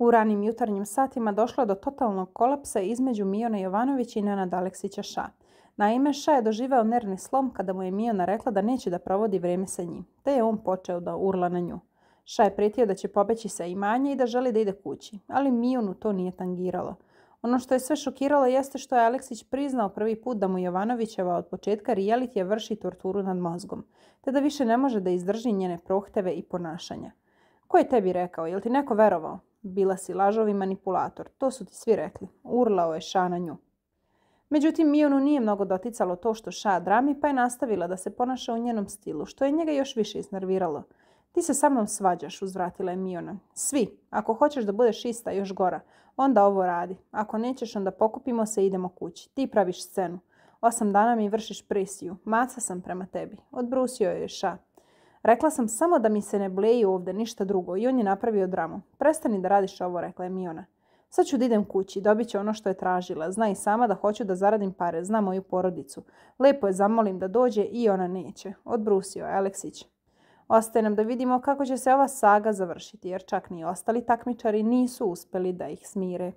U ranim jutarnjim satima došlo je do totalnog kolapsa između Mijone Jovanović i Nenad Aleksića Ša. Naime, Ša je doživao nervni slom kada mu je Mijona rekla da neće da provodi vrijeme sa njim, te je on počeo da urla na nju. Ša je pretio da će pobeći sa imanje i da želi da ide kući, ali Mijonu to nije tangiralo. Ono što je sve šokiralo jeste što je Aleksić priznao prvi put da mu Jovanovićeva od početka je vrši torturu nad mozgom, te da više ne može da izdrži njene prohteve i ponašanja. Ko je tebi rekao? Jel ti neko verovao? Bila si lažov i manipulator, to su ti svi rekli. Urlao je Ša na nju. Međutim, Mionu nije mnogo doticalo to što Ša drami, pa je nastavila da se ponaša u njenom stilu, što je njega još više iznerviralo. Ti se sa mnom svađaš, uzvratila je Miona. Svi, ako hoćeš da budeš ista još gora, onda ovo radi. Ako nećeš, onda pokupimo se i idemo kući. Ti praviš scenu. Osam dana mi vršiš prisiju. Maca sam prema tebi. Odbrusio je Ša. Rekla sam samo da mi se ne bleji ovdje, ništa drugo. I on je napravio dramu. Prestani da radiš ovo, rekla je Miona. Sad ću da idem kući, dobit će ono što je tražila. Zna i sama da hoću da zaradim pare, zna moju porodicu. Lepo je zamolim da dođe i ona neće. Odbrusio je Aleksić. Ostaje nam da vidimo kako će se ova saga završiti, jer čak ni ostali takmičari nisu uspjeli da ih smire.